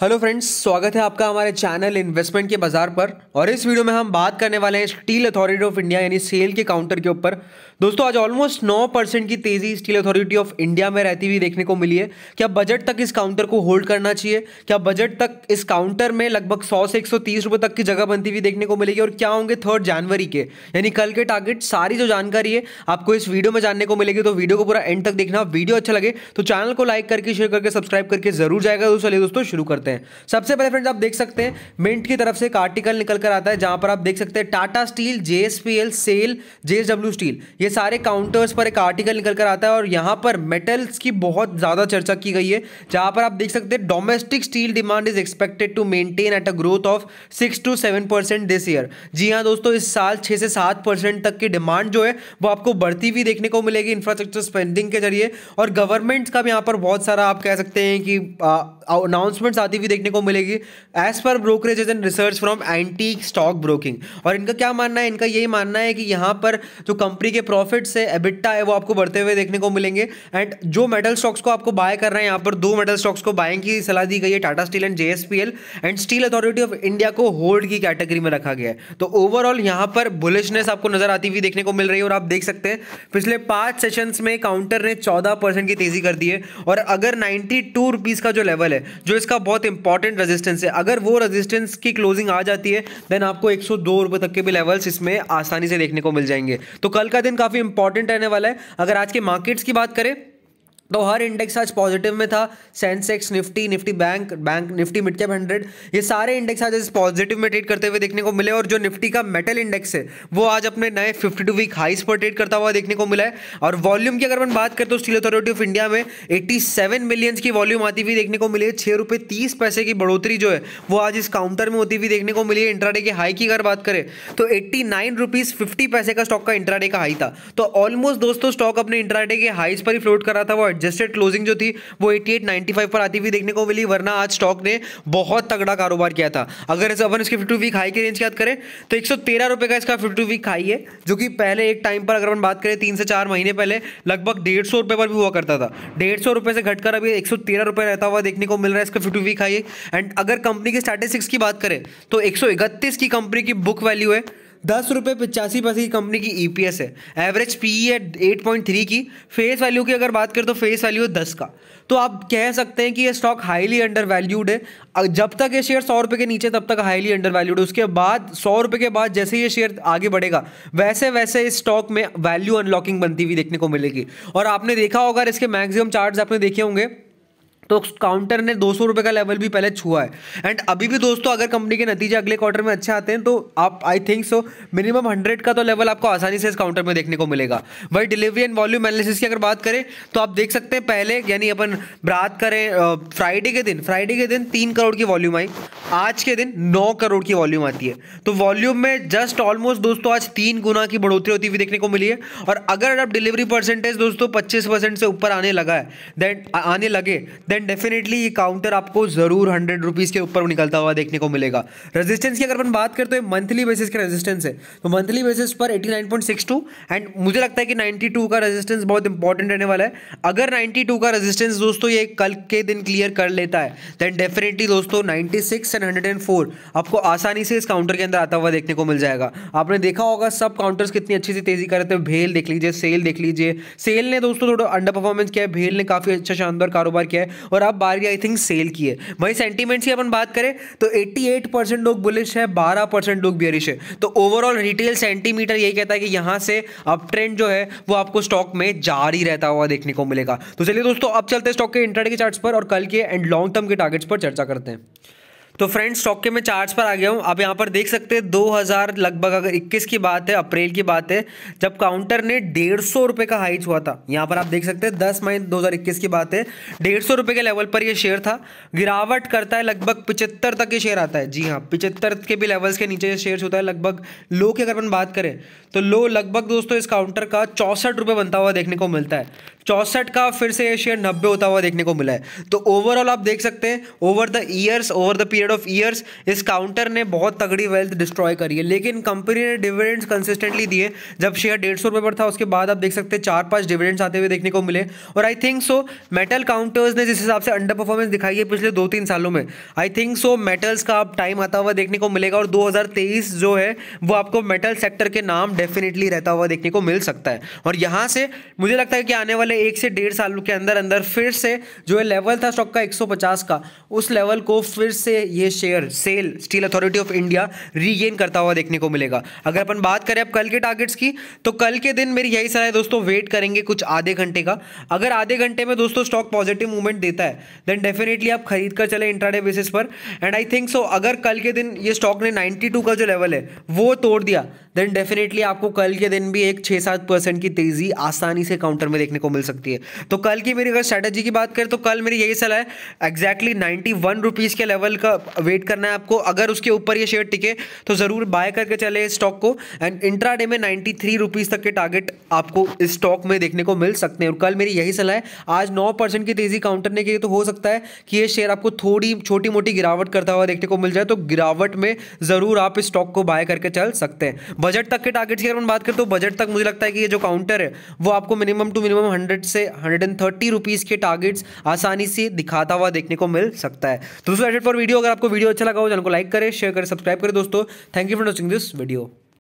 hello friends स्वागत है आपका हमारे चैनल इन्वेस्टमेंट के बाजार पर और इस वीडियो में हम बात करने वाले हैं स्टील अथॉरिटी ऑफ इंडिया यानी सेल के काउंटर के ऊपर दोस्तों आज ऑलमोस्ट 9 परसेंट की तेजी स्टील अथॉरिटी ऑफ इंडिया में रहती हुई देखने को मिली है क्या बजट तक इस काउंटर को होल्ड करना चाहिए क्या बजट तक इस काउंटर में लगभग सौ से एक रुपए तक की जगह बनती हुई देखने को मिलेगी और क्या होंगे थर्ड जनवरी के यानी कल के टारगेट सारी जो जानकारी है आपको इस वीडियो में जानने को मिलेगी तो वीडियो को पूरा एंड तक देखना वीडियो अच्छा लगे तो चैनल को लाइक करके शेयर करके सब्सक्राइब करके जरूर जाएगा तो चलिए दोस्तों शुरू करते सकते हैं सबसे पहले फ्रेंड्स आप देख सकते हैं मिंट की तरफ से एक आर्टिकल निकल कर आता है जहां पर आप देख सकते हैं Tata steel JSPL SAIL JSW steel ये सारे काउंटर्स पर एक आर्टिकल निकल कर आता है और यहां पर मेटल्स की बहुत ज़्यादा चर्चा की गई है जहां पर आप देख सकते हैं domestic steel demand is expected to maintain at a growth of six to seven percent this year जी हाँ दोस्तों इस साल छह से सात परसेंट तक की डिमांड जो है वो आपको बढ़ती हुई देखने को मिलेगी इंफ्रास्ट्रक्चर स्पेंडिंग के जरिए और गवर्नमेंट का भी यहां पर बहुत सारा आप कह सकते हैं कि अनाउंसमेंट्स आती होती हुई देखने को मिलेगी एज पर ब्रोकरेजेज एंड रिसर्च फ्रॉम एंटी स्टॉक ब्रोकिंग और इनका क्या मानना है इनका यही मानना है कि यहाँ पर जो कंपनी के प्रॉफिट्स है एबिट्टा है वो आपको बढ़ते हुए देखने को मिलेंगे एंड जो मेटल स्टॉक्स को आपको बाय कर रहे हैं यहाँ पर दो मेटल स्टॉक्स को बाइंग की सलाह दी गई है Tata steel and JSPL and Steel Authority of India को होल्ड की कैटेगरी में रखा गया है तो ओवरऑल यहाँ पर बुलिशनेस आपको नजर आती हुई देखने को मिल रही है और आप देख सकते हैं पिछले पांच सेशन में काउंटर ने चौदह की तेजी कर दी है और अगर नाइन्टी का जो लेवल है जो इसका बहुत इंपॉर्टेंट रेजिस्टेंस है अगर वो रेजिस्टेंस की क्लोजिंग आ जाती है देन आपको एक सौ तक के भी लेवल्स इसमें आसानी से देखने को मिल जाएंगे तो कल का दिन काफ़ी इंपॉर्टेंट रहने वाला है अगर आज के मार्केट्स की बात करें तो हर इंडेक्स आज पॉजिटिव में था Sensex Nifty Nifty bank bank Nifty mid cap hundred ये सारे इंडेक्स आज इस पॉजिटिव में ट्रेड करते हुए देखने को मिले और जो निफ्टी का मेटल इंडेक्स है वो आज अपने नए 52 वीक हाइस पर ट्रेड करता हुआ देखने को मिला है और वॉल्यूम की अगर मैं बात करें तो स्टील अथॉरिटी ऑफ इंडिया में एट्टी सेवन की वॉल्यूम आती हुई देखने को मिली है छः रुपये तीस पैसे की बढ़ोतरी जो है वो आज इस काउंटर में होती हुई देखने को मिली है इंट्राडे के हाई की अगर बात करें तो एट्टी नाइन रुपीज़ फिफ्टी पैसे का स्टॉक का इंट्राडे का हाई था तो ऑलमोस्ट दोस्तों स्टॉक अपने इंट्राडे के हाइस पर ही फ्लोट करा था वो एडजस्टेड क्लोजिंग जो थी वो 88.95 पर आती हुई देखने को मिली वरना आज स्टॉक ने बहुत तगड़ा कारोबार किया था अगर इस अपन इसके फिफ्टी वीक हाई की रेंज की बात करें तो एक सौ का इसका फिफ्टी वीक हाई है जो कि पहले एक टाइम पर अगर अपन बात करें तीन से चार महीने पहले लगभग डेढ़ सौ रुपये पर भी हुआ करता था डेढ़ सौ रुपये से घटकर अभी एक सौ तेरह रुपये रहता हुआ देखने को मिल रहा है इसका फिफ्टी वीक हाई एंड अगर कंपनी के स्टैटिस्टिक्स की बात करें तो एक सौ इकतीस की कंपनी की बुक वैल्यू है दस रुपये पचासी पैसे की कंपनी की ई e है एवरेज ई है एट पॉइंट थ्री की फेस वैल्यू की अगर बात करें तो फेस वैल्यू है दस का तो आप कह सकते हैं कि ये स्टॉक हाईली अंडर वैल्यूड है जब तक ये शेयर सौ रुपये के नीचे तब तक हाईली अंडर वैल्यूड है उसके बाद सौ रुपये के बाद जैसे ये शेयर आगे बढ़ेगा वैसे वैसे इस स्टॉक में वैल्यू अनलॉकिंग बनती हुई देखने को मिलेगी और आपने देखा होगा इसके मैक्सिमम चार्ट आपने देखे होंगे तो काउंटर ने दो सौ का लेवल भी पहले छुआ है एंड अभी भी दोस्तों अगर कंपनी के नतीजे अगले क्वार्टर में अच्छे आते हैं तो आप I think so minimum hundred का तो लेवल आपको आसानी से इस काउंटर में देखने को मिलेगा वही डिलीवरी एंड वॉल्यूम एनालिसिस की अगर बात करें तो आप देख सकते हैं पहले यानी अपन बात करें फ्राइडे के दिन फ्राइडे के दिन तीन करोड़ की वॉल्यूम आई आज के दिन नौ करोड़ की वॉल्यूम आती है तो वॉल्यूम में जस्ट ऑलमोस्ट दोस्तों आज तीन गुना की बढ़ोतरी होती हुई देखने को मिली है और अगर आप डिलीवरी परसेंटेज दोस्तों पच्चीस परसेंट से ऊपर आने लगा है देन आने लगे देन देन डेफिनेटली ये काउंटर आपको जरूर हंड्रेड रुपीज़ के ऊपर निकलता हुआ देखने को मिलेगा रेजिस्टेंस की अगर अपन बात करते हैं मंथली बेसिस का रेजिस्टेंस है तो मंथली बेसिस पर 89.62 एंड मुझे लगता है कि 92 का रेजिस्टेंस बहुत इंपॉर्टेंट रहने वाला है अगर 92 का रेजिस्टेंस दोस्तों ये कल के दिन क्लियर कर लेता है देन डेफिनेटली दोस्तों 96 एंड 104 आपको आसानी से इस काउंटर के अंदर आता हुआ देखने को मिल जाएगा आपने देखा होगा सब काउंटर्स कितनी अच्छी से तेजी करते हैं भेल देख लीजिए सेल देख लीजिए सेल ने दोस्तों थोड़ा अंडर परफॉर्मेंस किया है भेल ने काफ़ी अच्छा शानदार कारोबार किया है और अब बारी आई थिंक सेल की है वही सेंटीमेंट्स की अपन बात करें तो 88 परसेंट लोग बुलिश है 12 परसेंट लोग बियरिश है तो ओवरऑल रिटेल सेंटीमीटर यही कहता है कि यहाँ से अप ट्रेंड जो है वो आपको स्टॉक में जारी रहता हुआ देखने को मिलेगा तो चलिए दोस्तों अब चलते हैं स्टॉक के इंटरडे के चार्ट पर और कल के एंड लॉन्ग टर्म के टारगेट्स पर चर्चा करते हैं तो फ्रेंड्स स्टॉक के मैं चार्ट्स पर आ गया हूँ आप यहाँ पर देख सकते हैं 2000 लगभग अगर 21 की बात है अप्रैल की बात है जब काउंटर ने डेढ़ सौ रुपये का हाइच हुआ था यहाँ पर आप देख सकते हैं 10 मई 2021 की बात है डेढ़ सौ रुपये के लेवल पर यह शेयर था गिरावट करता है लगभग पिचहत्तर तक ये शेयर आता है जी हाँ पिचहत्तर के भी लेवल्स के नीचे शेयर होता है लगभग लो की अगर अपन बात करें तो लो लगभग दोस्तों इस काउंटर का चौंसठ रुपये बनता हुआ देखने को मिलता है चौंसठ का फिर से ये शेयर नब्बे होता हुआ देखने को मिला है तो ओवरऑल आप देख सकते हैं over the years over the period period of years इस काउंटर ने बहुत तगड़ी वेल्थ डिस्ट्रॉय करी है लेकिन कंपनी ने डिविडेंड्स कंसिस्टेंटली दिए जब शेयर डेढ़ सौ रुपये पर था उसके बाद आप देख सकते हैं चार पांच डिविडेंड्स आते हुए देखने को मिले और I think so metal counters ने जिस हिसाब से अंडर परफॉर्मेंस दिखाई है पिछले दो तीन सालों में आई थिंक सो मेटल्स का आप टाइम आता हुआ देखने को मिलेगा और 2023 जो है वो आपको मेटल सेक्टर के नाम डेफिनेटली रहता हुआ देखने को मिल सकता है और यहाँ से मुझे लगता है कि आने वाले एक से डेढ़ सालों के अंदर अंदर फिर से जो है लेवल था स्टॉक का 150 का उस लेवल को फिर से ये share SAIL Steel Authority of India regain करता हुआ देखने को मिलेगा अगर अपन बात करें अब कल के टारगेट्स की तो कल के दिन मेरी यही सलाह है दोस्तों वेट करेंगे कुछ आधे घंटे का अगर आधे घंटे में दोस्तों स्टॉक पॉजिटिव मूवमेंट देता है देन डेफिनेटली आप खरीद कर चले इंट्राडे बेसिस पर एंड आई थिंक सो अगर कल के दिन ये स्टॉक ने 92 का जो लेवल है वो तोड़ दिया देन डेफिनेटली आपको कल के दिन भी एक छः सात परसेंट की तेज़ी आसानी से काउंटर में देखने को मिल सकती है तो कल की मेरी अगर स्ट्रैटेजी की बात करें तो कल मेरी यही सलाह है एग्जैक्टली नाइन्टी वन रुपीज़ के लेवल का वेट करना है आपको अगर उसके ऊपर ये शेयर टिके तो ज़रूर बाय करके चले इस स्टॉक को एंड इंट्रा डे में नाइन्टी थ्री रुपीज़ तक के टारगेट आपको इस स्टॉक में देखने को मिल सकते हैं और कल मेरी यही सलाह है आज नौ परसेंट की तेज़ी काउंटर ने के लिए तो हो सकता है कि ये शेयर आपको थोड़ी छोटी मोटी गिरावट करता हुआ देखने को मिल जाए तो गिरावट में ज़रूर आप इस स्टॉक को बाय करके चल सकते हैं बजट तक के टारगेट की अगर बात करें तो बजट तक मुझे लगता है कि ये जो काउंटर है वो आपको मिनिमम टू मिनिमम हंड्रेड से हंड्रेड एंड थर्टी रुपीज़ के टारगेट्स आसानी से दिखाता हुआ देखने को मिल सकता है तो दोस्तों एडिट फॉर वीडियो अगर आपको वीडियो अच्छा लगा हो जानको लाइक करें शेयर करें सब्सक्राइब करें दोस्तों thank you for watching this video